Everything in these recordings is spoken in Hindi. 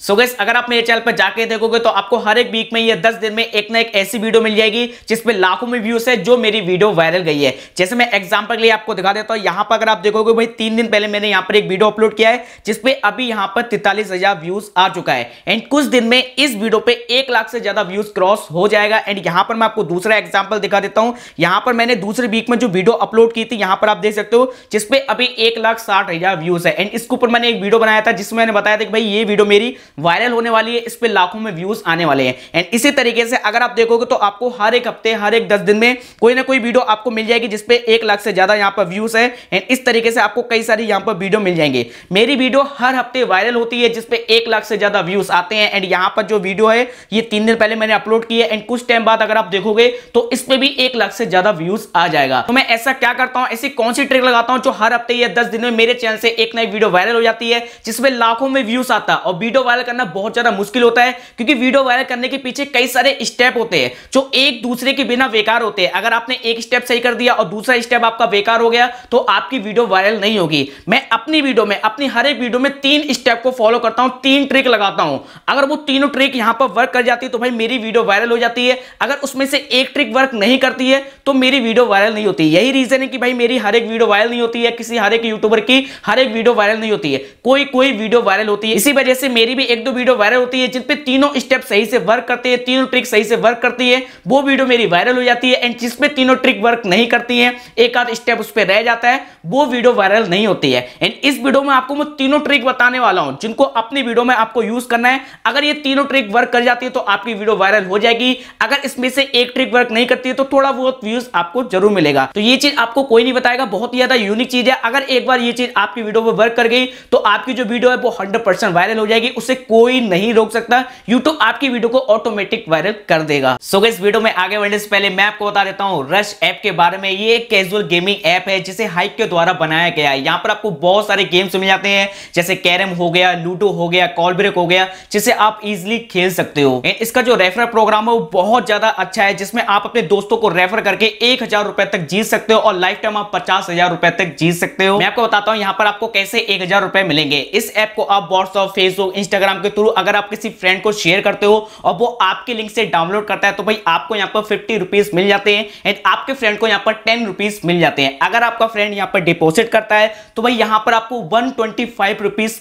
सो so अगर आप मेरे चैनल पर जाके देखोगे तो आपको हर एक वीक में ये दस दिन में एक ना एक ऐसी वीडियो मिल जाएगी जिसमें लाखों में व्यूज है जो मेरी वीडियो वायरल गई है जैसे मैं एग्जांपल के लिए आपको दिखा देता हूं यहाँ पर अगर आप देखोगे भाई तीन दिन पहले मैंने यहां पर एक वीडियो अपलोड किया है जिसपे अभी यहाँ पर तैतालीस व्यूज आ चुका है एंड कुछ दिन में इस वीडियो पे एक लाख से ज्यादा व्यूज क्रॉस हो जाएगा एंड यहां पर मैं आपको दूसरा एग्जाम्पल दिखा देता हूँ यहाँ पर मैंने दूसरे वीक में जो वीडियो अपलोड की थी यहाँ पर आप देख सकते हो जिसपे अभी एक लाख साठ हजार व्यूज है एंड इसके ऊपर मैंने एक वीडियो बनाया था जिसमें मैंने बताया था कि भाई ये वीडियो मेरी वायरल होने वाली है इस पर लाखों में व्यूज आने वाले हैं एंड इसी तरीके से अगर आप देखोगे तो आपको हर एक हफ्ते हर एक दस दिन में कोई ना कोई वीडियो आपको मिल जाएगी जिसपे एक लाख से ज्यादा यहाँ पर व्यूज है एंड इस तरीके से आपको कई सारी यहाँ पर वीडियो मिल जाएंगे मेरी वीडियो हर हफ्ते वायरल होती है जिसपे एक लाख से ज्यादा व्यूज आते हैं एंड यहाँ पर जो वीडियो है ये तीन दिन पहले मैंने अपलोड की है एंड कुछ टाइम बाद अगर आप देखोगे तो इस पर भी एक लाख से ज्यादा व्यूज आ जाएगा तो मैं ऐसा क्या करता हूँ ऐसी कौन सी ट्रिक लगाता हूँ जो हर हफ्ते या दस दिन में मेरे चैनल से एक नई वीडियो वायरल हो जाती है जिसमें लाखों में व्यूज आता और वीडियो वायरल करना बहुत ज्यादा मुश्किल होता है क्योंकि वीडियो वायरल करने के पीछे कई सारे स्टेप होते हैं जो एक दूसरे के बिना बेकार होते हैं अगर आपने एक स्टेप सही कर दिया और दूसरा स्टेप आपका बेकार हो गया तो आपकी वीडियो वायरल नहीं होगी मैं अपनी वीडियो में अपनी हर एक वीडियो में तीन स्टेप को फॉलो करता हूं तीन ट्रिक लगाता हूं अगर वो तीनों ट्रिक यहां पर वर्क कर जाती है तो भाई मेरी वीडियो वायरल हो जाती है अगर उसमें से एक ट्रिक वर्क नहीं करती है तो मेरी वीडियो वायरल नहीं होती यही रीजन है कि भाई मेरी हर एक वीडियो वायरल नहीं होती है किसी हर एक यूट्यूबर की हर एक वीडियो वायरल नहीं होती है कोई कोई वीडियो वायरल होती है इसी वजह से मेरी भी एक दो वीडियो वायरल होती है जिसपे तीनों स्टेप सही से वर्क करते हैं तीनों ट्रिक सही से वर्क करती है वो वीडियो मेरी वायरल हो जाती है एंड जिसपे तीनों ट्रिक वर्क नहीं करती है एक आध स्टेप उस पर रह जाता है वो वीडियो वायरल नहीं होती है एंड इस वीडियो में आपको मैं तीनों ट्रिक बताने वाला हूं जिनको अपनी वीडियो में आपको यूज करना है अगर ये तीनों ट्रिक वर्क कर जाती है तो आपकी वीडियो वायरल हो जाएगी अगर इसमें से एक ट्रिक वर्क नहीं करती है तो थोड़ा बहुत व्यूज आपको जरूर मिलेगा तो ये चीज आपको कोई नहीं बताएगा बहुत ही ज्यादा यूनिक चीज है अगर एक बार ये चीज आपकी वीडियो में वर्क कर गई तो आपकी जो वीडियो है वो हंड्रेड वायरल हो जाएगी उससे उसे कोई नहीं रोक सकता यूट्यूब आपकी वीडियो को ऑटोमेटिक वायरल कर देगा सो so, इस वीडियो में आगे बढ़ने से पहले मैं आपको बता देता हूँ रश ऐप के बारे में ये एक कैजुअल गेमिंग ऐप है जिसे हाइक के द्वारा बनाया गया है यहाँ पर आपको बहुत सारे गेम्स मिल जाते हैं जैसे कैरम हो गया लूडो हो गया कॉल ब्रेक हो गया जिसे आप इजिली खेल सकते हो इसका जो रेफर प्रोग्राम है वो बहुत ज्यादा अच्छा है जिसमें आप अपने दोस्तों को रेफर करके एक रुपए तक जीत सकते हो और लाइफ टाइम आप पचास रुपए तक जीत सकते हो मैं आपको बताता हूँ यहाँ पर आपको कैसे एक रुपए मिलेंगे इस ऐप को आप व्हाट्सअप फेसबुक इंस्टाग्राम इंस्टाग्राम के थ्रू अगर आप किसी फ्रेंड को शेयर करते हो और वो आपके लिंक से डाउनलोड करता है तो भाई आपको यहाँ पर फिफ्टी रुपीज मिल जाते हैं एंड आपके फ्रेंड को यहाँ पर टेन रुपीज मिल जाते हैं अगर आपका फ्रेंड यहाँ पर डिपोजिट करता है तो भाई यहाँ पर आपको वन ट्वेंटी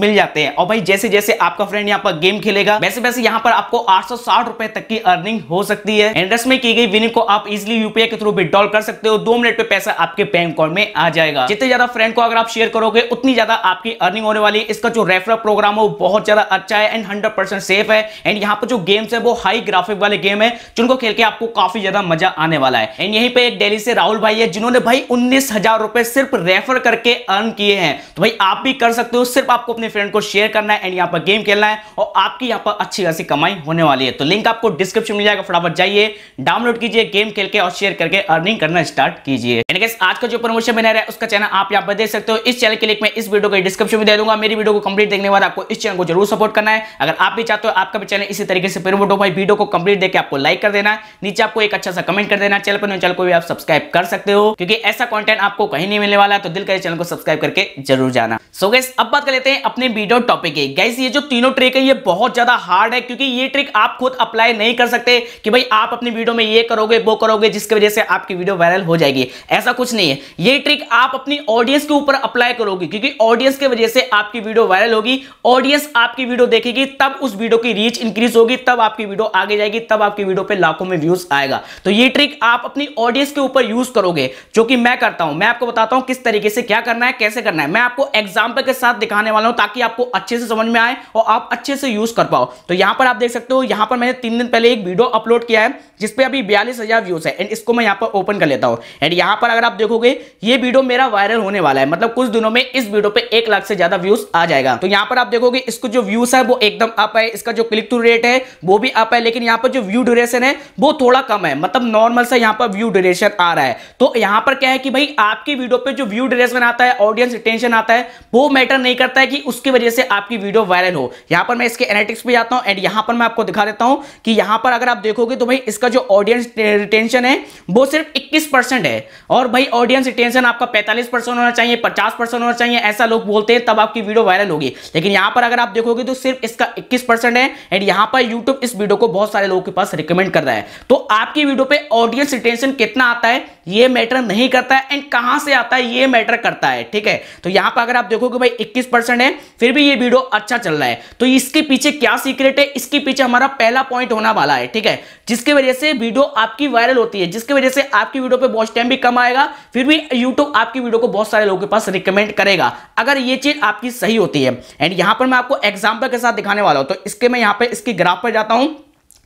मिल जाते हैं और भाई जैसे जैसे आपका फ्रेंड यहाँ पर गेम खेलेगा वैसे वैसे यहाँ पर आपको आठ रुपए तक की अर्निंग हो सकती है एंड रस में की गई विनिंग को आप इजिली यूपीआई के थ्रू विड्रॉल कर सकते हो दो मिनट पे पैसा आपके बैंक अकाउंट में आ जाएगा जितने ज्यादा फ्रेंड को अगर आप शेयर करोगे उतनी ज्यादा आपकी अर्निंग होने वाली है इसका जो रेफरल प्रोग्राम हो बहुत ज्यादा अच्छा है एंड हंड्रेड परसेंट सेफ है एंड यहाँ पर जो गेम्स है वो हाई ग्राफिक वाले गेम है जिनको खेल के आपको काफी ज्यादा मजा आने वाला है एंड यहीं पर एक डेली से राहुल भाई है जिन्होंने भाई उन्नीस रुपए सिर्फ रेफर करके अर्न किए हैं तो भाई आप भी कर सकते हो सिर्फ आपको अपने फ्रेंड को शेयर करना है एंड यहाँ पर गेम खेलना है और आपकी यहाँ पर अच्छी खासी कमाई होने वाली है तो लिंक आपको डिस्क्रिप्शन में जाएगा फटाफट जाइए डाउनलोड कीजिए गेम खेल के और शेयर करके अर्निंग करना स्टार्ट कीजिए आज का जो प्रमोशन बना रहा है उसका चैनल आप यहाँ पर देख सकते हो इस चैनल के लिंक मैं इस वीडियो के डिस्क्रिप्शन में दे दूंगा मेरी वीडियो को कंप्लीट देखने वाला आपको इस चैनल को जरूर सपोर्ट करना है अगर आप भी चाहते हो आपका भी चैनल इसी तरीके से प्रमोट हो भाई वीडियो को कंप्लीट देकर आपको लाइक कर देना नीचे आपको एक अच्छा सा कमेंट कर देना चैनल पर चैनल को भी आप सब्सक्राइब कर सकते हो क्योंकि ऐसा कॉन्टेंट आपको कहीं नहीं मिलने वाला है तो दिल करे चैनल को सब्सक्राइब करके जरूर जाना सो गैस अब बात कर लेते हैं अपने वीडियो टॉपिक की गैस ये जो तीनों ट्रिक है ये बहुत ज्यादा हार्ड है क्योंकि ये ट्रिक आप खुद अप्लाई नहीं कर सकते कि भाई आप अपनी वीडियो में ये करोगे वो करोगे जिसकी वजह से आपकी वीडियो वायरल हो जाएगी ऐसा कुछ नहीं है ये ट्रिक आप अपनी ऑडियंस के ऊपर अप्लाई करोगे क्योंकि ऑडियंस के वजह से आपकी वीडियो वायरल होगी ऑडियंस आपकी वीडियो वीडियो देखेगी तब उस वीडियो की रीच इंक्रीज होगी तब आपकी वीडियो आगे जाएगी तब आपकी वीडियो पे लाखों में व्यूज आएगा तो ये ट्रिक आप अपनी ऑडियंस के ऊपर यूज करोगे जो कि मैं करता हूं मैं आपको बताता हूं किस तरीके से क्या करना है कैसे करना है मैं आपको एग्जाम्पल के साथ दिखाने वाला हूं ताकि आपको अच्छे से समझ में आए और आप अच्छे से यूज कर पाओ तो यहां पर आप देख सकते हो यहां पर मैंने तीन दिन पहले एक वीडियो अपलोड किया है जिसपे अभी बयालीस व्यूज है एंड इसको मैं यहाँ पर ओपन कर लेता हूँ एंड यहां पर अगर आप देखोगे ये वीडियो मेरा वायरल होने वाला है मतलब कुछ दिनों में इस वीडियो पे एक लाख से ज्यादा व्यूज आ जाएगा तो यहां पर आप देखोगे इसको जो व्यूज व्यूज है वो एकदम अप है इसका जो क्लिक टू रेट है वो भी अप है लेकिन यहाँ पर जो व्यू ड्यूरेशन है वो थोड़ा कम है मतलब नॉर्मल से यहाँ पर व्यू ड्यूरेशन आ रहा है तो यहाँ पर क्या है कि भाई आपकी वीडियो पे जो व्यू ड्यूरेशन आता है ऑडियंस रिटेंशन आता है वो मैटर नहीं करता है कि उसकी वजह से आपकी वीडियो वायरल हो यहाँ पर मैं इसके एनेटिक्स पे जाता हूँ एंड यहाँ पर मैं आपको दिखा देता हूँ कि यहाँ पर अगर आप देखोगे तो भाई इसका जो ऑडियंस रिटेंशन है वो सिर्फ इक्कीस है और भाई ऑडियंस रिटेंशन आपका पैंतालीस होना चाहिए पचास होना चाहिए ऐसा लोग बोलते हैं तब आपकी वीडियो वायरल होगी लेकिन यहाँ पर अगर आप देखोगे तो व्यू सिर्फ इसका 21 परसेंट है एंड यहां पर यूट्यूब इस वीडियो को बहुत सारे लोगों के पास रिकमेंड कर रहा है तो आपकी वीडियो पे ऑडियंस रिटेंशन कितना आता है ये मैटर नहीं करता है एंड कहां से आता है ये मैटर करता है ठीक है तो यहां पर अगर आप देखोगे भाई इक्कीस है फिर भी ये वीडियो अच्छा चल रहा है तो इसके पीछे क्या सीक्रेट है इसके पीछे हमारा पहला पॉइंट होना वाला है ठीक है जिसकी वजह से वीडियो आपकी वायरल होती है जिसकी वजह से आपकी वीडियो पे वॉच टाइम भी कम आएगा फिर भी यूट्यूब आपकी वीडियो को बहुत सारे लोगों के पास रिकमेंड करेगा अगर ये चीज आपकी सही होती है एंड यहां पर मैं आपको एग्जाम्पल के साथ दिखाने वाला हूं तो इसके मैं यहां पे इसकी ग्राफ पर जाता हूं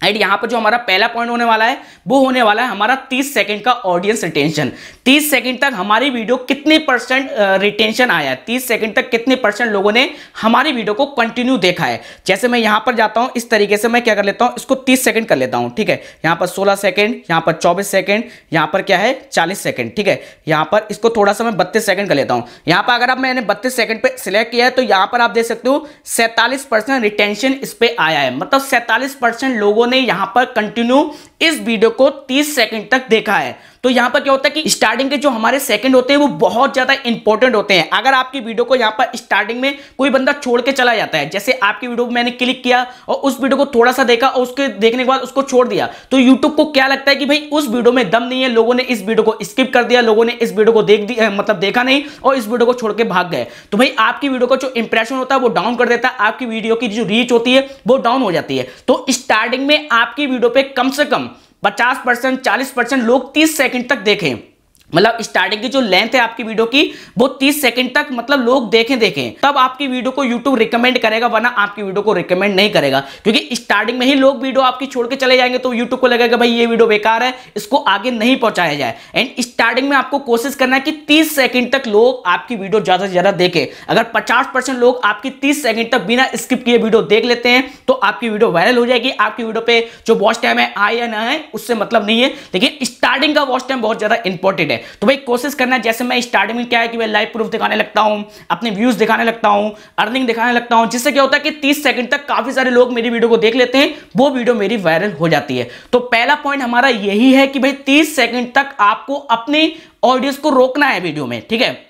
एंड यहाँ पर जो हमारा पहला पॉइंट होने वाला है वो होने वाला है हमारा 30 सेकंड का ऑडियंस रिटेंशन 30 सेकंड तक हमारी वीडियो कितने परसेंट रिटेंशन आया है 30 सेकंड तक कितने परसेंट लोगों ने हमारी वीडियो को कंटिन्यू देखा है जैसे मैं यहाँ पर जाता हूँ इस तरीके से मैं क्या कर लेता हूँ इसको तीस सेकंड कर लेता हूँ ठीक है यहाँ पर सोलह सेकेंड यहाँ पर चौबीस सेकेंड यहाँ पर क्या है चालीस सेकेंड ठीक है यहाँ पर इसको थोड़ा सा मैं बत्तीस सेकेंड कर लेता हूँ यहाँ पर अगर आप मैंने बत्तीस सेकेंड पर सिलेक्ट किया है तो यहाँ पर आप देख सकते हो सैंतालीस रिटेंशन इस पर आया है मतलब सैंतालीस लोगों ने यहां पर कंटिन्यू इस वीडियो को 30 सेकंड तक देखा है तो यहां पर क्या होता है कि स्टार्टिंग के जो हमारे सेकंड होते हैं वो बहुत ज्यादा इंपॉर्टेंट होते हैं अगर आपकी वीडियो को यहां पर स्टार्टिंग में कोई बंदा छोड़ के चला जाता है जैसे आपकी वीडियो मैंने क्लिक किया और उस वीडियो को थोड़ा सा देखा और उसके देखने के बाद उसको छोड़ दिया तो यूट्यूब को क्या लगता है कि भाई उस वीडियो में दम नहीं है लोगों ने इस वीडियो को स्किप कर दिया लोगों ने इस वीडियो को देख दिया मतलब देखा नहीं और इस वीडियो को छोड़ के भाग गए तो भाई आपकी वीडियो का जो इंप्रेशन होता है वो डाउन कर देता है आपकी वीडियो की जो रीच होती है वो डाउन हो जाती है तो स्टार्टिंग में आपकी वीडियो पर कम से कम 50 परसेंट चालीस परसेंट लोग 30 सेकंड तक देखें मतलब स्टार्टिंग की जो लेंथ है आपकी वीडियो की वो 30 सेकंड तक मतलब लोग देखें देखें तब आपकी वीडियो को यूट्यूब रिकमेंड करेगा वरना आपकी वीडियो को रिकमेंड नहीं करेगा क्योंकि स्टार्टिंग में ही लोग वीडियो आपकी छोड़ के चले जाएंगे तो यूट्यूब को लगेगा भाई ये वीडियो बेकार है इसको आगे नहीं पहुंचाया जाए एंड स्टार्टिंग में आपको कोशिश करना है कि तीस सेकेंड तक लोग आपकी वीडियो ज्यादा से ज्यादा देखें अगर पचास लोग आपकी तीस सेकेंड तक बिना स्किप किए वीडियो देख लेते हैं तो आपकी वीडियो वायरल हो जाएगी आपकी वीडियो पे जो वॉच टाइम है आए या ना है उससे मतलब नहीं है लेकिन स्टार्टिंग का वॉच टाइम बहुत ज्यादा इंपॉर्टेंट है तो भाई कोशिश करना जैसे मैं स्टार्टिंग में क्या है कि मैं लाइव प्रूफ दिखाने लगता हूँ अपने व्यूज दिखाने लगता हूँ अर्निंग दिखाने लगता हूँ जिससे क्या होता है कि तीस सेकंड तक काफी सारे लोग मेरी वीडियो को देख लेते हैं वो वीडियो मेरी वायरल हो जाती है तो पहला पॉइंट हमारा यही है कि भाई तीस सेकेंड तक आपको अपने ऑडियंस को रोकना है वीडियो में ठीक है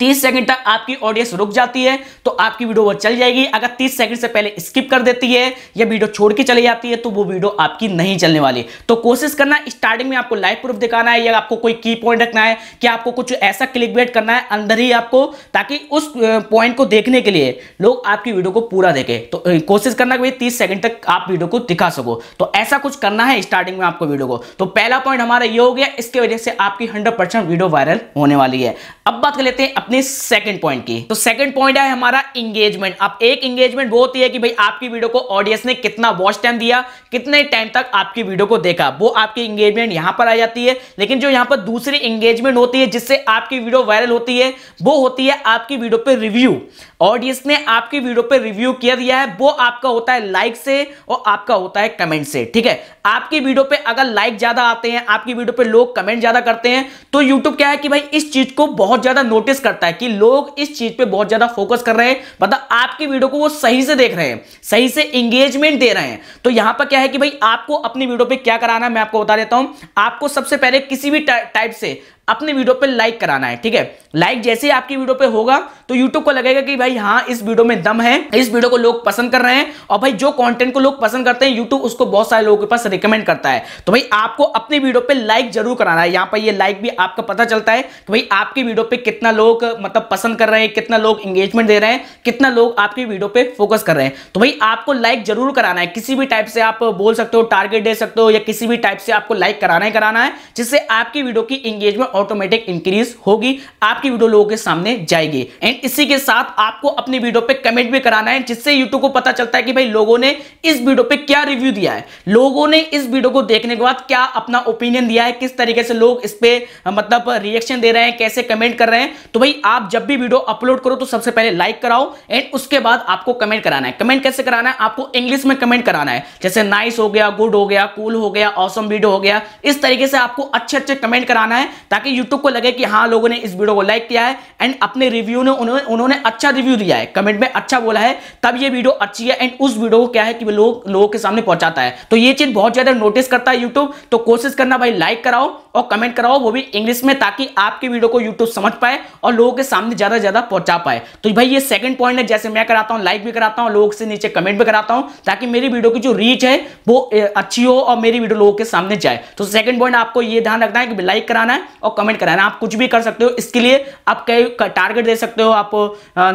30 सेकंड तक आपकी ऑडियंस रुक जाती है तो आपकी वीडियो वो चल जाएगी अगर 30 सेकंड से पहले स्किप कर देती है या वीडियो छोड़ के चली जाती है तो वो वीडियो आपकी नहीं चलने वाली तो कोशिश करना स्टार्टिंग में आपको लाइव प्रूफ दिखाना है या आपको कोई की पॉइंट रखना है कि आपको कुछ ऐसा क्लिक बेट करना है अंदर ही आपको ताकि उस पॉइंट को देखने के लिए लोग आपकी वीडियो को पूरा देखें तो कोशिश करना कि तीस सेकंड तक आप वीडियो को दिखा सको तो ऐसा कुछ करना है स्टार्टिंग में आपको वीडियो को तो पहला पॉइंट हमारा ये हो गया इसकी वजह से आपकी हंड्रेड वीडियो वायरल होने वाली है अब बात कर लेते हैं अपने सेकंड पॉइंट की तो सेकंड पॉइंट है हमारा इंगेजमेंट अब एक इंगेजमेंट वो होती है कि भाई आपकी वीडियो को ऑडियंस ने कितना वॉच टाइम दिया कितने टाइम तक आपकी वीडियो को देखा वो आपकी इंगेजमेंट यहां पर आ जाती है लेकिन जो यहां पर दूसरी इंगेजमेंट होती है जिससे आपकी वीडियो वायरल होती है वो होती है आपकी वीडियो पर रिव्यू ऑडियंस ने आपकी वीडियो पर रिव्यू किया दिया है वो आपका होता है लाइक से और आपका होता है कमेंट से ठीक है आपकी वीडियो पे अगर लाइक ज्यादा आते हैं आपकी वीडियो पे लोग कमेंट ज्यादा करते हैं तो यूट्यूब क्या है कि भाई इस चीज को बहुत ज्यादा नोटिस करता है कि लोग इस चीज पे बहुत ज्यादा फोकस कर रहे हैं मतलब आपकी वीडियो को वो सही से देख रहे हैं सही से इंगेजमेंट दे रहे हैं तो यहां पर क्या है कि भाई आपको अपनी वीडियो पे क्या कराना है मैं आपको बता देता हूं आपको सबसे पहले किसी भी टाइप से अपने वीडियो पे लाइक कराना है ठीक है लाइक जैसे ही आपकी वीडियो पे होगा तो यूट्यूब को लगेगा कि भाई हाँ इस वीडियो में दम है इस वीडियो को लोग पसंद कर रहे हैं और भाई जो कंटेंट को लोग पसंद करते हैं यूट्यूब उसको बहुत सारे लोगों के पास रिकमेंड करता है तो भाई आपको अपने वीडियो पे लाइक जरूर कराना है यहाँ पर ये लाइक भी आपका पता चलता है कि भाई आपकी वीडियो पे कितना लोग मतलब पसंद कर रहे हैं कितना लोग इंगेजमेंट दे रहे हैं कितना लोग आपकी वीडियो पे फोकस कर रहे हैं तो भाई आपको लाइक जरूर कराना है किसी भी टाइप से आप बोल सकते हो टारगेट दे सकते हो या किसी भी टाइप से आपको लाइक कराना ही कराना है जिससे आपकी वीडियो की इंगेजमेंट ऑटोमेटिक इंक्रीज होगी आपकी वीडियो लोगों के सामने जाएगी एंड इसी के साथ आपको अपनी वीडियो पे कमेंट भी कराना है जिससे यूट्यूब को पता चलता है कि भाई लोगों ने इस वीडियो पे क्या रिव्यू दिया है लोगों ने इस वीडियो को देखने के बाद क्या अपना ओपिनियन दिया है किस तरीके से लोग इस पर मतलब रिएक्शन दे रहे हैं कैसे कमेंट कर रहे हैं तो भाई आप जब भी वीडियो अपलोड करो तो सबसे पहले लाइक कराओ एंड उसके बाद आपको कमेंट कराना है कमेंट कैसे कराना है आपको इंग्लिश में कमेंट कराना है जैसे नाइस हो गया गुड हो गया कूल हो गया ऑसम वीडियो हो गया इस तरीके से आपको अच्छे अच्छे कमेंट कराना है ताकि ताकि YouTube को लगे कि हाँ लोगों ने इस वीडियो को लाइक किया है एंड अपने रिव्यू ने उन्होंने उन्होंने अच्छा रिव्यू दिया है कमेंट में अच्छा बोला है तब ये वीडियो अच्छी है एंड उस वीडियो को क्या है कि लोग लोगों के सामने पहुंचाता है तो ये चीज बहुत ज्यादा नोटिस करता है यूट्यूब तो कोशिश करना भाई लाइक कराओ और कमेंट कराओ वो भी इंग्लिश में ताकि आपके वीडियो को यूट्यूब समझ पाए और लोगों के सामने ज्यादा से ज्यादा पहुंचा पाए तो भाई ये सेकंड पॉइंट है जैसे मैं कराता हूँ लाइक भी कराता हूँ लोगों से नीचे कमेंट भी कराता हूँ ताकि मेरी वीडियो की जो रीच है वो अच्छी हो और मेरी वीडियो लोगों के सामने जाए तो सेकंड पॉइंट आपको ये ध्यान रखना है कि लाइक कराना है और कमेंट कराना आप कुछ भी कर सकते हो इसके लिए आप कई टारगेट दे सकते हो आप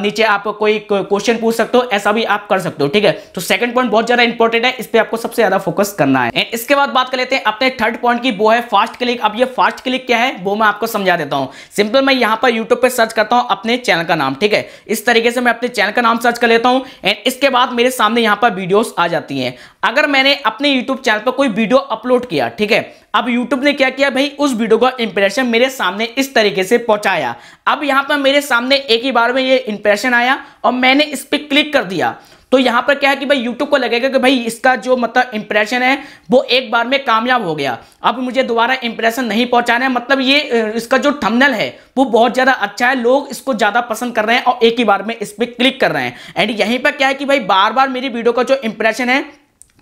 नीचे आप कोई क्वेश्चन पूछ सकते हो ऐसा भी आप कर सकते हो ठीक है तो सेकंड पॉइंट बहुत ज्यादा इंपॉर्टेंट है इस पर आपको सबसे ज्यादा फोकस करना है एंड इसके बाद बात कर लेते हैं अपने थर्ड पॉइंट की वो है फास्ट क्लिक अब ये फास्ट क्लिक क्या है वो मैं आपको समझा देता हूँ सिंपल मैं यहाँ पर यूट्यूब पर सर्च करता हूँ अपने चैनल का नाम ठीक है इस तरीके से मैं अपने चैनल का नाम सर्च कर लेता हूँ एंड इसके बाद मेरे सामने यहाँ पर वीडियोज आ जाती है अगर मैंने अपने यूट्यूब चैनल पर कोई वीडियो अपलोड किया ठीक है अब YouTube ने क्या किया भाई उस वीडियो का इंप्रेशन मेरे सामने इस तरीके से पहुंचाया अब यहां पर मेरे सामने एक ही बार में ये इंप्रेशन आया और मैंने इस पर क्लिक कर दिया तो यहां पर क्या है कि भाई यूट्यूब को लगेगा कि भाई इसका जो मतलब इंप्रेशन है वो एक बार में कामयाब हो गया अब मुझे दोबारा इंप्रेशन नहीं पहुंचाना है मतलब ये इसका जो थंबनेल है वो बहुत ज़्यादा अच्छा है लोग इसको ज़्यादा पसंद कर रहे हैं और एक ही बार में इस पर क्लिक कर रहे हैं एंड यहीं पर क्या है कि भाई बार बार मेरी वीडियो का जो इंप्रेशन है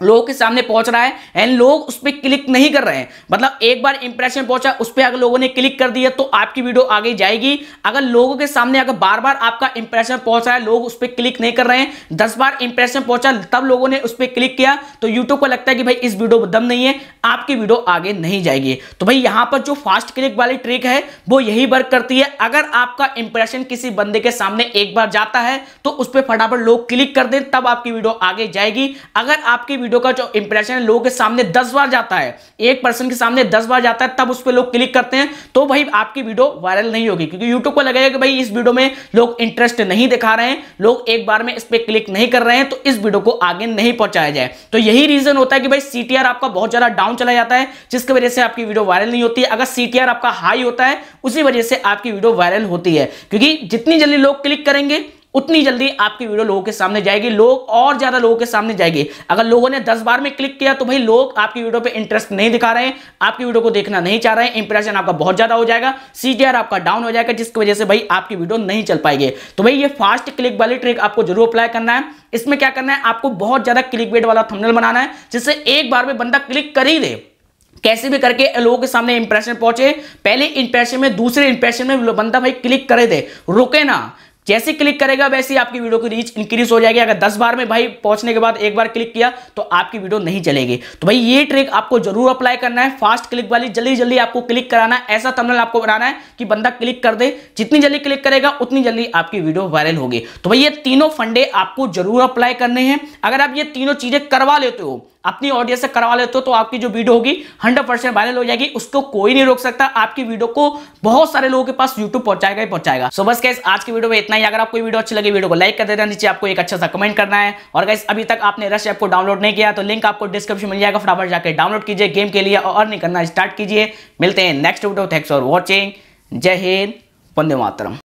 लोगों के सामने पहुंच रहा है एंड लोग उस पर क्लिक नहीं कर रहे हैं मतलब एक बार इंप्रेशन पहुंचा उस पर अगर लोगों ने क्लिक कर दिया तो आपकी वीडियो आगे जाएगी अगर लोगों के सामने अगर बार बार आपका इंप्रेशन पहुंच रहा है लोग उस पर क्लिक नहीं कर रहे हैं दस बार इंप्रेशन पहुंचा तब लोगों ने उस पर क्लिक किया तो यूट्यूब को लगता है कि भाई इस वीडियो में दम नहीं है आपकी वीडियो आगे नहीं जाएगी तो भाई यहाँ पर जो फास्ट क्लिक वाली ट्रिक है वो यही वर्क करती है अगर आपका इंप्रेशन किसी बंदे के सामने एक बार जाता है तो उस पर फटाफट लोग क्लिक कर दे तब आपकी वीडियो आगे जाएगी अगर आपकी वीडियो का जो इंप्रेशन है लोगों के सामने दस बार जाता है एक पर्सन के सामने दस बार जाता है तब उस पर लोग क्लिक करते हैं तो भाई आपकी वीडियो वायरल नहीं होगी क्योंकि यूट्यूब को लगेगा कि भाई इस वीडियो में लोग इंटरेस्ट नहीं दिखा रहे हैं लोग एक बार में इस पर क्लिक नहीं कर रहे हैं तो इस वीडियो को आगे नहीं पहुंचाया जाए तो यही रीजन होता है कि भाई सी आपका बहुत ज्यादा डाउन चला जाता है जिसकी वजह से आपकी वीडियो वायरल नहीं होती अगर सी आपका हाई होता है उसी वजह से आपकी वीडियो वायरल होती है क्योंकि जितनी जल्दी लोग क्लिक करेंगे उतनी जल्दी आपकी वीडियो लोगों के सामने जाएगी लोग और ज्यादा लोगों के सामने जाएगी अगर लोगों ने दस बार में क्लिक किया तो भाई लोग आपकी वीडियो पे इंटरेस्ट नहीं दिखा रहे हैं आपकी वीडियो को देखना नहीं चाह रहे हैं इंप्रेशन आपका बहुत ज्यादा हो जाएगा सीटीआर आपका डाउन हो जाएगा जिसकी वजह से भाई आपकी वीडियो नहीं चल पाएगी तो भाई ये फास्ट क्लिक वाली ट्रिक आपको जरूर अप्लाई करना है इसमें क्या करना है आपको बहुत ज्यादा क्लिक बेट वाला थमनल बनाना है जिससे एक बार में बंदा क्लिक कर ही दे कैसे भी करके लोगों के सामने इंप्रेशन पहुंचे पहले इंप्रेशन में दूसरे इंप्रेशन में बंदा भाई क्लिक करे दे रुके ना जैसे क्लिक करेगा वैसे आपकी वीडियो की रीच इंक्रीज हो जाएगी अगर 10 बार में भाई पहुंचने के बाद एक बार क्लिक किया तो आपकी वीडियो नहीं चलेगी तो भाई ये ट्रिक आपको जरूर अप्लाई करना है फास्ट क्लिक वाली जल्दी जल्दी आपको क्लिक कराना है ऐसा थंबनेल आपको बनाना है कि बंदा क्लिक कर दे जितनी जल्दी क्लिक करेगा उतनी जल्दी आपकी वीडियो वायरल होगी तो भाई ये तीनों फंडे आपको जरूर अप्लाई करने हैं अगर आप ये तीनों चीजें करवा लेते हो अपनी ऑडियंस से करवा लेते हो तो आपकी जो वीडियो होगी 100 परसेंट वायरल हो जाएगी उसको कोई नहीं रोक सकता आपकी वीडियो को बहुत सारे लोगों के पास यूट्यूब पहुंचाएगा ही पहुंचाएगा सो बस कैसे आज की वीडियो में इतना इतना ही अगर आपको वीडियो अच्छी लगी वीडियो को लाइक कर देना नीचे आपको एक अच्छा सा कमेंट करना है और गाइस अभी तक आपने रश ऐप को डाउनलोड नहीं किया तो लिंक आपको डिस्क्रिप्शन मिल जाएगा फटाफट जाकर डाउनलोड कीजिए गेम के लिए और नहीं करना स्टार्ट कीजिए मिलते हैं next video thanks for watching जय हिंद वंदे मातरम